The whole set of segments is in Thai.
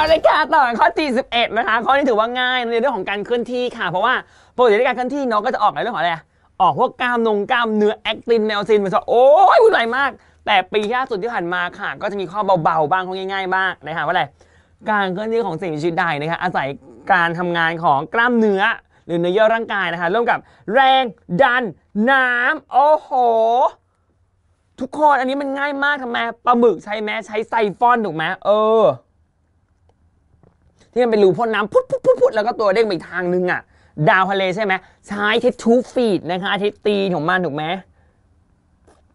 าเลยค่ะต่อข้อ 41 นะคะข้อนี้ถือว่าง่ายในเรื่องของการเคลื่อนที่ค่ะ เพราะว่าปกติในการเคลื่อนที่น้องก็จะออกในเรื่องของอะไรออกพวกกล้ามนงกล้ามเนื้อแอคตินแนวซินมันจะโอ้ยวุ่นวายมาก แต่ปีล่าสุดที่ผ่านมาค่ะก็จะมีข้อเบาๆบ้างข้อง่ายๆบ้างนะคะว่าอะไร การเคลื่อนที่ของสิ่งมีชีวิตใดนะคะอาศัยการทำงานของกล้ามเนื้อหรือเนื้อเยื่อร่างกายนะคะร่วมกับแรงดัน น้ำโอ้โหทุกคนอันนี้มันง่ายมากทำไมปลาหมึกใช้แม้ใช้ไซฟอนถูกไหมเออที่มันเป็นรูพ่นน้ำพุดพุดพุดพุดแล้วก็ตัวเด้งไปทางนึงอ่ะดาวทะเลใช่ไหมใช้ทิศทูฟีดนะคะทิศตีของมันถูกไหม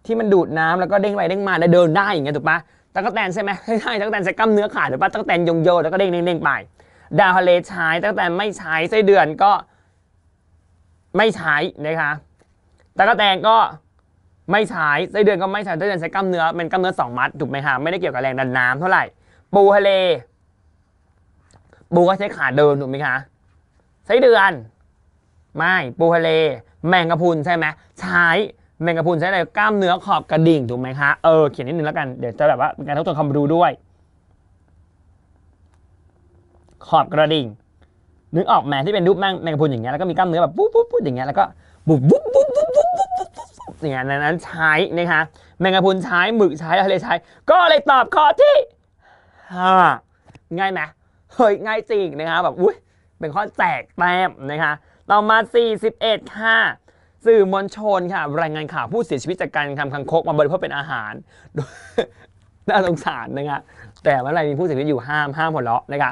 ที่มันดูดน้ำแล้วก็เด้งไปเด้งมา้เดินได้อย่างเงี้ยถูกปะตะกั่งแตนใช่ไหมใช่ตะกั่งแตนใช้กล้ามเนื้อขาถูกปะตะกั่งแตนยงโยแล้วก็เด้งเด้งไปดาวทะเลใช้ตะกั่งแตนไม่ใช้ไส้เดือนก็ไม่ใช้นะคะตะกั่งแตนก็ไม่ใช้ไส้เดือนก็ไม่ใช้ไส้เดือนใช้กล้ามเนื้อเป็นกล้ามเนื้อสองมัดถูกไหมคะไม่ได้เกี่ยวกับแรงดันน้ำเท่าไหร่ปูทะเลปูก็ใช้ขาเดินถูกไหมคะ ใช้เดือนไม่ ปูทะเลแมงกะพุนใช่ไหมใช้แมงกะพุนใช้อะไรกล้ามเนื้อขอบกระดิ่งถูกไหมคะ เออ เขียนนิดนึงแล้วกันเดี๋ยวจะแบบว่าเป็นการทบทวนคำรู้ด้วย ขอบกระดิ่งนึกออกไหมที่เป็นรูปแมงแมงกะพุนอย่างเงี้ยแล้วก็มีกล้ามเนื้อแบบปุ๊บปุ๊บปุ๊บอย่างเงี้ยแล้วก็บุบบุ๊บบุ๊บบุ๊บบุ๊บบุ๊บบุ๊บบุ๊บอย่างเงี้ยนั้นใช้นะคะแมงกะพุนใช้หมึกใช้ทะเลใช้ ก็เลยตอบข้อที่ห้าง่ายไหมเฮ้ยง่ายจริงนะคะแบบอุ้ยเป็นข้อแจกแต้มนะคะต่อมา 41ค่ะสื่อมวลชนค่ะรายงานข่าวผู้เสียชีวิตจากการทำคังคกมาบริโภคเป็นอาหารน่าสงสารนะคะแต่ว่าอะไรมีผู้เสียชีวิตอยู่ห้ามห้ามหัวเราะนะคะ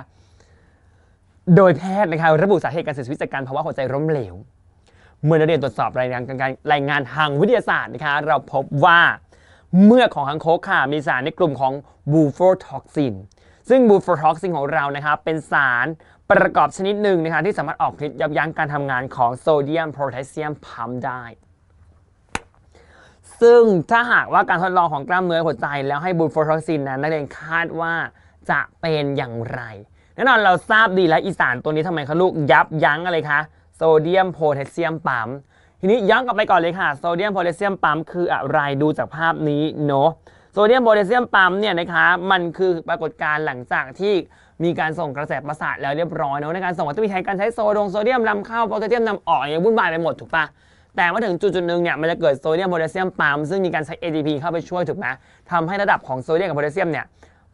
โดยแพทย์นะคะระบุสาเหตุการเสียชีวิตจากการภาวะหัวใจล้มเหลวเมื่อนักเรียนตรวจสอบรายงานการรายงานทางวิทยาศาสตร์นะคะเราพบว่าเมื่อของคังคกค่ะมีสารในกลุ่มของบูโฟท็อกซินซึ่งบูฟอร์ท็อกซินของเรานะครับเป็นสารประกอบชนิดหนึ่งนะครับที่สามารถออกฤทธิ์ยับยั้งการทำงานของโซเดียมโพแทสเซียมพัมได้ ซึ่งถ้าหากว่าการทดลองของกล้ามเนื้อหัวใจแล้วให้บูฟอร์ทอกซินนั้นนักเรียนคาดว่าจะเป็นอย่างไร แน่นอนเราทราบดีแล้วอีสารตัวนี้ทำไมคะลูกยับยั้งอะไรคะโซเดียมโพแทสเซียมปั๊มทีนี้ย้อนกลับไปก่อนเลยค่ะโซเดียมโพแทสเซียมปั๊มคืออะไรดูจากภาพนี้เนาะโซเดียมโพแทสเซียมปั๊มเนี่ยนะคะมันคือปรากฏการณ์หลังจากที่มีการส่งกระแสประสาทแล้วเรียบร้อยเนาะในการส่งมันจะมีใช้การใช้โซดงโซเดียมนำเข้าโพแทสเซียมนำออกอย่างวุ่นวายไปหมดถูกปะแต่ว่าถึงจุดจุดหนึ่งเนี่ยมันจะเกิดโซเดียมโพแทสเซียมปั๊มซึ่งมีการใช้ ATP เข้าไปช่วยถูกไหมทำให้ระดับของโซเดียมกับโพแทสเซียมเนี่ย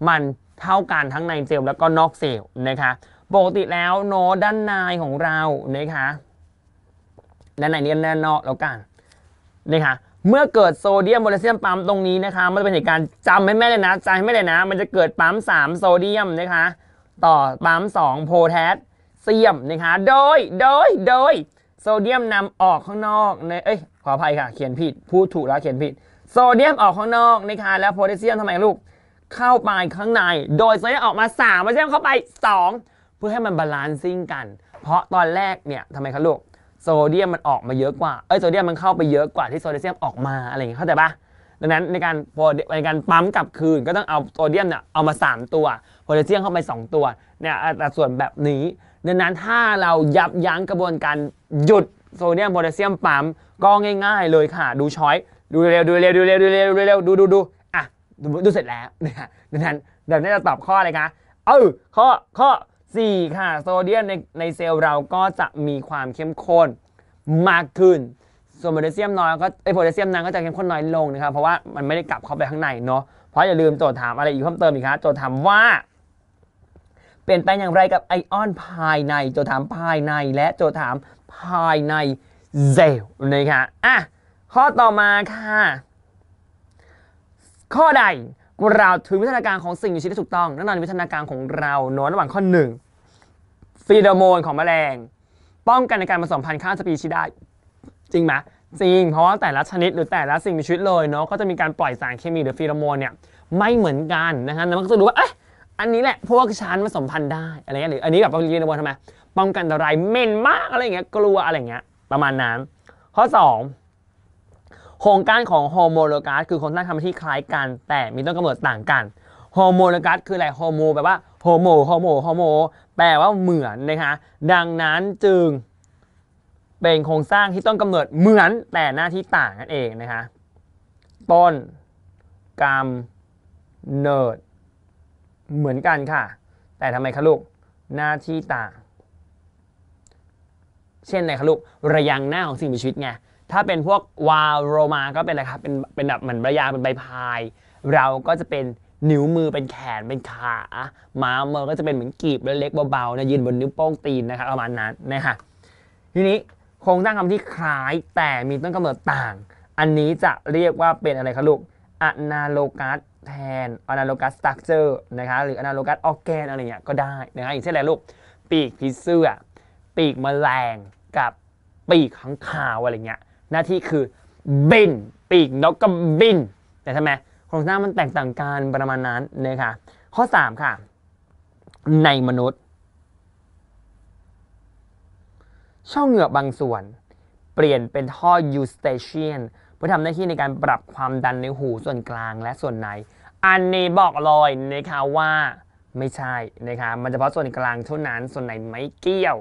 มันเท่ากันทั้งในเซลล์แล้วก็นอกเซลล์นะคะปกติแล้วโน้ด้านในของเรานะคะด้านในเนี้ด้านนอกแล้วกันนะคะเมื่อเกิดโซเดียมโพแทสเซียมปั๊มตรงนี้นะคะ มันจะเป็นเหตุการณ์จำให้แม่เลยนะจำให้แม่เลยนะ มันจะเกิดปั๊ม3 โซเดียมนะคะ ต่อปั๊ม2 โพแทสเซียมนะคะ โดย โดย โดยโซเดียมนำออกข้างนอกใน เอ้ยขออภัยค่ะเขียนผิด พูดถูกแล้วเขียนผิด โซเดียมออกข้างนอกนะคะ แล้วโพแทสเซียมทำไมลูกเข้าไปข้างใน โดยโซเดียมออกมา3โพแทสเซียมเข้าไป 2 เพื่อให้มันบาลานซิ่งกัน เพราะตอนแรกเนี่ยทำไมคะลูกโซเดียมมันออกมาเยอะกว่า เอ้ยโซเดียมมันเข้าไปเยอะกว่าที่โซเดียมออกมาอะไรอย่างเงี้ยเข้าใจปะดังนั้นในการพอในการปั๊มกลับคืนก็ต้องเอาโซเดียมเนี่ยเอามา3ตัว โพแทสเซียมเข้าไป 2 ตัวเนี่ยแต่ส่วนแบบนี้ ดังนั้นถ้าเรายับยั้งกระบวนการหยุดโซเดียมโพแทสเซียมปั๊มก็ง่าย ๆ เลยค่ะ ดูช้อยดูเร็วดูเร็วดูเร็วดูเร็วดูเร็วดูดูดูอ่ะดูเสร็จแล้วนะดังนั้นเดียวนั้จะตอบข้ออะไรคะเออข้อข้อ4 ค่ะ โซเดียมในในเซลล์เราก็จะมีความเข้มข้นมากขึ้นส่วนโพแทสเซียมน้อยก็ไอโพแทสเซียมนั้นก็จะเข้มข้นน้อยลงนะครับเพราะว่ามันไม่ได้กลับเข้าไปข้างในเนาะเพราะอย่าลืมโจทย์ถามอะไรอีกเพิ่มเติมอีกครับโจทย์ถามว่า เปลี่ยนแปลงอย่างไรกับไอออนภายในโจทย์ถามภายในและโจทย์ถามภายในเซลล์นะคะอ่ะ ข้อต่อมาค่ะ ข้อใดกล่าวถึงวิทยาการของสิ่งมีชีวิตที่ถูกต้องนั่นอนวิทยาการของเราโน้นระหว่างข้อ1ฟีโรโมนของแมลง ป้องกันในการผสมพันธุ์ข้ามสปีชีส์ได้ จริงไหมจริงเพราะว่าแต่ละชนิดหรือแต่ละสิ่งมีชีวิตเลยเนาะก็จะมีการปล่อยสารเคมีหรือฟีโรโมนเนี่ยไม่เหมือนกันนะฮะแล้วัก็จะรู้ว่าเอ๊ะอันนี้แหละพวกชันผสมพันธุ์ได้อะไรเงี้ยหรืออันนี้แบบฟีโรโมนทำไมป้องกันอะไรเม่นมากอะไรเงี้ยกลัวอะไรเงี้ยประมาณนั้นข้อ2โครงการของโฮโมโลก์สคือโครงสร้างทำหน้าที่คล้ายกันแต่มีต้นกำเนิดต่างกันโฮโมโลก์สคืออะไร โฮโมแปลว่าโฮโม โฮโม โฮโม แปลว่าเหมือนนะคะ ดังนั้นจึงเป็นโครงสร้างที่ต้นกำเนิดเหมือนแต่หน้าที่ต่างนั่นเองนะคะ ต้นกำเนิดเหมือนกันค่ะแต่ทำไมคะลูกหน้าที่ต่าง เช่นในคะลูกระยางหน้าของสิ่งมีชีวิตไงถ้าเป็นพวกวาโรมาก็เป็นอะไรครับเป็นเป็นแบบเหมือนระยางเป็นใบพาย เราก็จะเป็นนิ้วมือเป็นแขนเป็นขา ม้าเมอก็จะเป็นเหมือนกีบเล็กๆเบาๆนะยืนบนนิ้วโป้งตีนนะครับประมาณนั้นนะฮะทีนี้โครงสร้างคำที่คล้ายแต่มีต้นกำเนิดต่าง อันนี้จะเรียกว่าเป็นอะไรครับลูกอนาโลกัสแทนอนาโลกัสสตั๊กเจอร์นะคะหรืออนาโลกัสออแกนอะไรเงี้ยก็ได้นะฮะอย่างเช่นอะไรลูกปีกผีเสื้อ ปีกแมลงกับปีกขังขาวอะไรเงี้ยหน้าที่คือบิน ปีกนกก็บิน แต่ทำไมโครงสร้างมันแตกต่างกันประมาณนั้นนะคะข้อ 3 ค่ะ ในมนุษย์ ช่องเหงือกบางส่วนเปลี่ยนเป็นท่อ eustachian เพื่อทำหน้าที่ในการปรับความดันในหู ส่วนกลางและส่วนในอันนี้บอกเลยนะคะว่าไม่ใช่นะคะมันเฉพาะส่วนกลางเท่านั้นส่วนไหนไม่เกี่ยว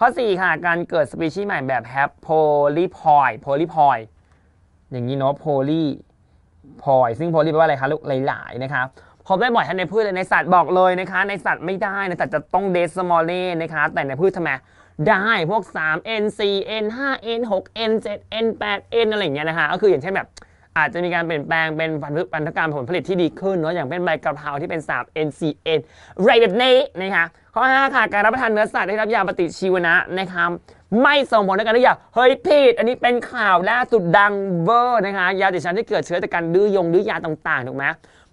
ข้อ 4 ค่ะ การเกิดสปีชีส์ใหม่แบบแฮปโพลีพอยโพลีพอยอย่างนี้เนาะโพลีพอยซึ่งโพลีแปลว่าอะไรคะลูกหลายๆนะคะพบได้บ่อยทั้งในพืชและในสัตว์บอกเลยนะคะ ในสัตว์ไม่ได้ในสัตว์จะต้องเดสมอลเล่นะคะแต่ในพืชทำไมได้พวก3 n 4 n 5 n 6 n 7 n 8 n อะไรอย่างเงี้ยนะคะก็คืออย่างเช่นแบบอาจจะมีการเปลี่ยนแปลงเป็นพันธุพันธุกรรมผลผลิตที่ดีขึ้นเนาะอย่างเป็นใบกระเพราที่เป็นสาบ NCN ไรแบบนี้นะคะข้อ5ค่ะการรับประทานเนื้อสัตว์ได้รับยาปฏิชีวนะนะคะไม่ส่งผลในการดื้อยาเฮ้ยผิดอันนี้เป็นข่าวล่าสุดดังเวอร์นะคะยาติดชันที่เกิดเชื้อจากการดื้อยง ดื้อยาต่างๆถูกไหม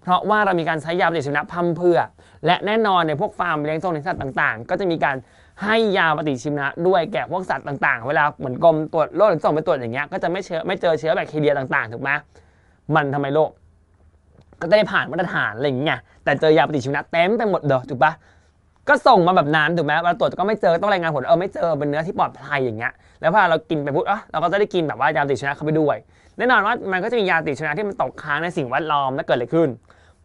เพราะว่าเรามีการใช้ยาปฏิชีวนะพัมเพื่อ และแน่นอนในพวกฟาร์มเลี้ยงงเลี้ยงสัตว์ต่างๆ ก็จะมีการให้ยาปฏิชีวนะด้วยแก่พวกสัตว์ต่างๆเวลาเหมือนกรมตรวจโรคหรือส่งไปตรวจอย่างเงี้ยก็จะไม่เชื้อไม่เจอเชื้อแบคทีเรียต่าง ๆถูกไหมมันทำไมโรคก็จะได้ผ่านมาตรฐานอะไรอย่างเงี้ยแต่เจอยาปฏิชีวนะเต็มไปหมดเด้อถูกปะก็ส่งมาแบบนั้นถูกไหมเราตรวจก็ไม่เจอต้องรายงานผลเออไม่เจอเป็นเนื้อที่ปลอดภัยอย่างเงี้ยแล้วพอเรากินไปปุ๊บเออเราก็จะได้กินแบบว่ายาปฏิชีวนะเข้าไปด้วยแน่นอนว่ามันก็จะมียาปฏิชีวนะที่มันตกค้างในสิ่งแวดล้อมแล้วเกิดอะไรขึ้น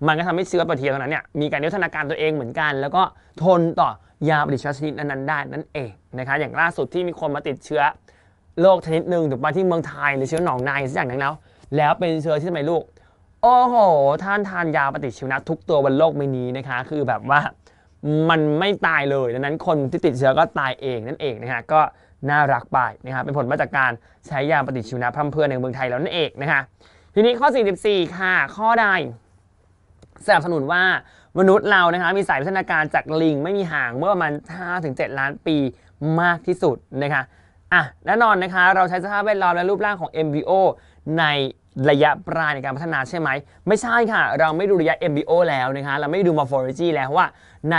มันก็ทำให้เชื้อปฏิทีเียตรงนั้นเนี่ยมีการยุทธนาการตัวเองเหมือนกัน แล้วก็ทนต่อยาปฏิชีวชนิดนั้นๆได้นั่นเองนะครับอย่างล่าสุดที่มีคนมาติดเชื้อโรคชนิดหนึ่งถูกมาที่เมืองไทยหรือเชื้อหนองในสักอย่างนึงแล้วแล้วเป็นเชื้อที่ทำไมลูกโอ้โห ท่านทานยาปฏิชีวนะทุกตัวบนโลกใบนี้นะคะคือแบบว่ามันไม่ตายเลยดังนั้นคนที่ติดเชื้อก็ตายเองนั่นเองนะฮะก็น่ารักไปนะครับเป็นผลมาจากการใช้ยาปฏิชีวนะพร่ำเพรื่อในเมืองไทยแล้วนั่นเองนะคะทีนี้ข้อ 44ค่ะข้อใดสนับสนุนว่ามนุษย์เรานะคะมีสายพัฒนาการจากลิงไม่มีห่างเมื่อประมาณ5-7ล้านปีมากที่สุดนะคะอ่ะแน่นอนนะคะเราใช้สภาพแวดล้อมและรูปร่างของ MBO ในระยะปลายในการพัฒนาใช่ไหม ไม่ใช่ค่ะ เราไม่ดูระยะ MBO แล้วนะคะเราไม่ดู morphology แล้วว่าใน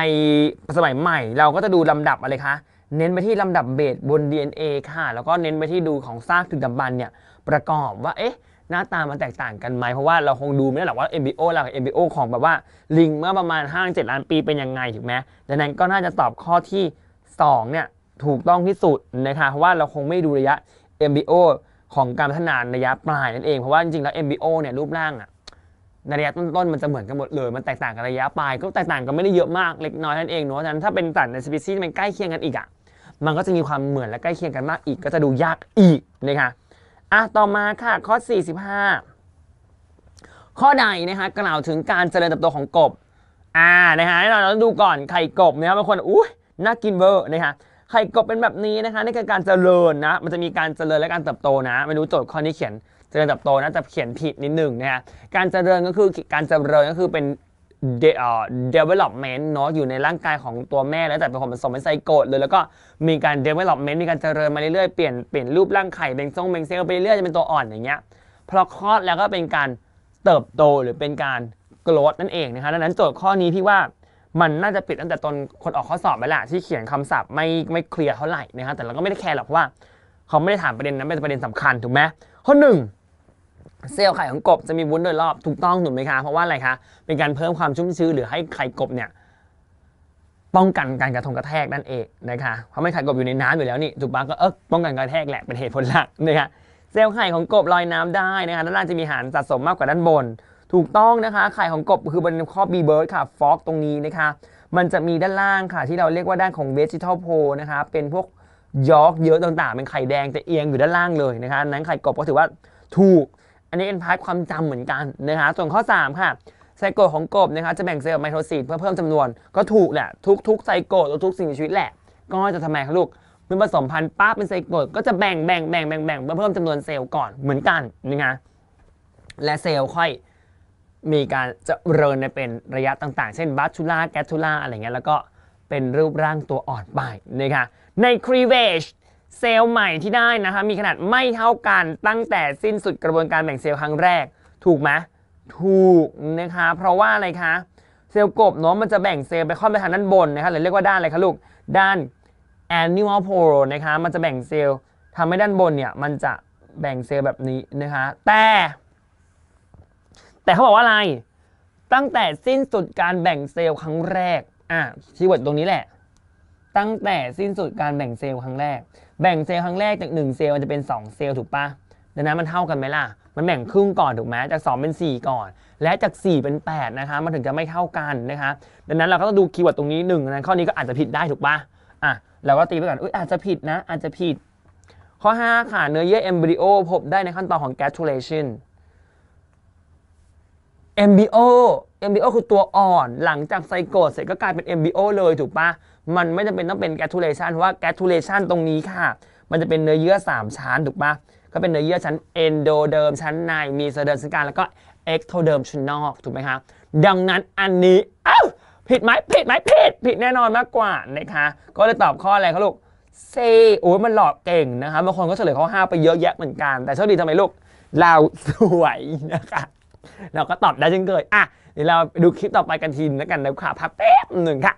สมัยใหม่เราก็จะดูลำดับอะไรคะเน้นไปที่ลำดับเบสบน DNA ค่ะแล้วก็เน้นไปที่ดูของซากถึงดำบันเนี่ยประกอบว่าเอ๊ะหน้าตามันแตกต่างกันไหมเพราะว่าเราคงดูไม่ได้หรอกว่า MBO เราับ MBO ของแบบว่าลิงเมื่อประมาณ5 7ล้านปีเป็นยังไงถูกไหมดังนั้นก็น่าจะตอบข้อที่2เนี่ยถูกต้องที่สุดนะคะเพราะว่าเราคงไม่ดูระยะ MBO ของการพัฒนาระยะปลายนั่นเองเพราะว่าจริงๆแล้ว MBO เนี่ยรูปร่างอะในระยะต้นๆมันจะเหมือนกันหมดเลยมันแตกต่างกันระยะปลายก็แตกต่างกันไม่ได้เยอะมากเล็กน้อยนั่นเองเนาะดังนั้นถ้าเป็นตัดในสปีซี่มันใกล้เคียงกันอีกอะมันก็จะมีความเหมือนและใกล้เคียงกันมากอีกก็จะดูยากอีกนะคะอ่ะ ต่อมาค่ะ ข้อ45ข้อใดนะคะกล่าวถึงการเจริญเติบโตของกบอ่านะคะเราองดูก่อนไข่กบนะครับบางคนอุ้ยน่ากินเวอร์นะคะไข่กบเป็นแบบนี้นะคะนี่คือการเจริญนะ มันจะมีการเจริญและการเติบโตนะไม่รู้โจทย์ข้อนี้เขียนเจริญเติบโตนะจะเขียนผิดนิดหนึ่งนะฮะการเจริญก็คือการเจริญก็คือเป็นเดเวล็อปเมนต์เนาะอยู่ในร่างกายของตัวแม่แล้วแต่เป็นของผสมเป็นไซโกดเลยแล้วก็มีการเดเวล็อปเมนต์มีการเจริญมาเรื่อยๆ เปลี่ยนเปลี่ยนรูปร่างไข่เบ่งทรงเบ่งเซลล์ไปเรื่อยจะเป็นตัวอ่อนอย่างเงี้ยพอคลอดแล้วก็เป็นการเติบโตหรือเป็นการโก o w นั่นเองนะคะดังนั้นโจทย์ข้อนี้พี่ว่ามันน่าจะปิดตั้งแต่ตอนคนออกข้อสอบไปละที่เขียนคำศัพท์ไม่ไม่เคลียร์เท่าไหร่นะครับแต่เราก็ไม่ได้แคร์หรอกว่าเขาไม่ได้ถามประเด็นนั้นเป็นประเด็นสำคัญถูกไหมข้อหนึ่งเซลล์ไข่ของกบจะมีวุ้นโดยรอบถูกต้องถูกไหมคะ เพราะว่าอะไรคะเป็นการเพิ่มความชุ่มชื้นหรือให้ไข่กบเนี่ยป้องกันการกระทงกระแทกนั่นเองนะคะเพราะไม่ไข่กบอยู่ในน้ำอยู่แล้วนี่ถูกปะก็เออป้องกันกระแทกแหละเป็นเหตุผลหลักนะคะเซลล์ไข่ของกบลอยน้ำได้นะคะด้านล่างจะมีหารสะสมมากกว่าด้านบน ถูกต้องนะคะไข่ของกบคือบนข้อ B bird ค่ะฟอกตรงนี้นะคะ มันจะมีด้านล่างค่ะ ที่เราเรียกว่าด้านของ v e สติท l ลโพนะคะเป็นพวกยอกเยอะต่างๆ เป็นไข่แดงจะเอียงอยู่ด้านล่างเลยนะคะนั้นไข่กบก็ถือว่าถูกอันนี้เอ็นพาร์ทความจำเหมือนกันนะคบส่วนข้อ 3 ค่ะไซโกของกบนะคะจะแบ่งเซลล์ไมโทซีดเพื่อเพิ่มจำนวนก็ถูกแหละทุก ๆไซโกหรือทุกสิ่งมีชีวิตแหละ ก็จะทำไมครับลูก เมื่อผสมพันธุ์ป้าเป็นไซโกก็จะแบ่งแบ่งแบ่งแบ่งแบ่งเพื่อเพิ่มจำนวนเซลล์ก่อนเหมือนกันนะคะและเซลล์ค่อยมีการจะเริญในเป็นระยะต่างๆ เช่นบัตชูล่าแกตชูล่าอะไรเงี้ยแล้วก็เป็นรูปร่างตัวอ่อนไปนะคะในครีเวชเซลล์ใหม่ที่ได้นะคะมีขนาดไม่เท่ากันตั้งแต่สิ้นสุดกระบวนการแบ่งเซลล์ครั้งแรกถูกไหมถูกนะคะ เพราะว่าอะไรคะเซลล์กบเนาะมันจะแบ่งเซลล์ไปข้อไปทางด้านบนนะคะหรือเรียกว่าด้านอะไรคะลูกด้าน a n i m a l pore นะคะมันจะแบ่งเซลล์ทำให้ด้านบนเนี่ยมันจะแบ่งเซลล์แบบนี้นะคะแต่ แต่เขาบอกว่าอะไร ตั้งแต่สิ้นสุดการแบ่งเซลล์ครั้งแรกอ่ะชีวิตตรงนี้แหละตั้งแต่สิ้นสุดการแบ่งเซลล์ครั้งแรกแบ่งเซลล์ครั้งแรกจาก 1เซลล์มันจะเป็น 2เซลล์ถูกปะดังนั้นมันเท่ากันไหมล่ะ มันแบ่งครึ่งก่อนถูกไหมจาก 2 เป็น 4 ก่อน และจาก 4 เป็น8นะคะมันถึงจะไม่เท่ากันนะคะดังนั้นเราก็ต้องดูคีย์เวิร์ดตรงนี้1น่งนข้อนี้ก็อาจจะผิดได้ถูกปะอ่ะ เราก็ตีไปก่อนอุ้ยอาจจะผิดนะอาจจะผิด ข้อ 5 ค่ะ เนื้อเยื่อเอมบริโอพบได้ในขั้นตอนของแกส t r u เ a t i o เอมบริโอเอมบริโอคือตัวอ่อนหลังจากไซโกดเสร็จก็กลายเป็นเอมบริโอเลยถูกปะมันไม่จำเป็นต้องเป็นแกทูเลชันเพราะว่าแกทูเลชันตรงนี้ค่ะ มันจะเป็นเนื้อเยื่อ 3ชั้นถูกปะก็เป็นเนื้อเยื่อชั้นเอนโดเดิมชั้นในมีเซอร์เดิมชันกาแล้วก็เอ็กโทเดิมชั้นนอก ถูกไหมคะ ดังนั้นอันนี้อ้าวผิดไหมผิดไหมผิด ผิดแน่นอนมากกว่านะคะก็เลยตอบข้ออะไรคขาลูกเซโอ้ยมันหลอกเก่งนะคะบางคนก็เฉลยข้อห้าไปเยอะแยะเหมือนกันแต่โชคดีทำไมลูกเราสวยนะคะเราก็ตอบได้จริงเกิอ่ะเดี๋ยวเราดูคลิปต่อไปกันทีนแล้วกันนวค่ะพักแป๊บหนึ่งค่ะ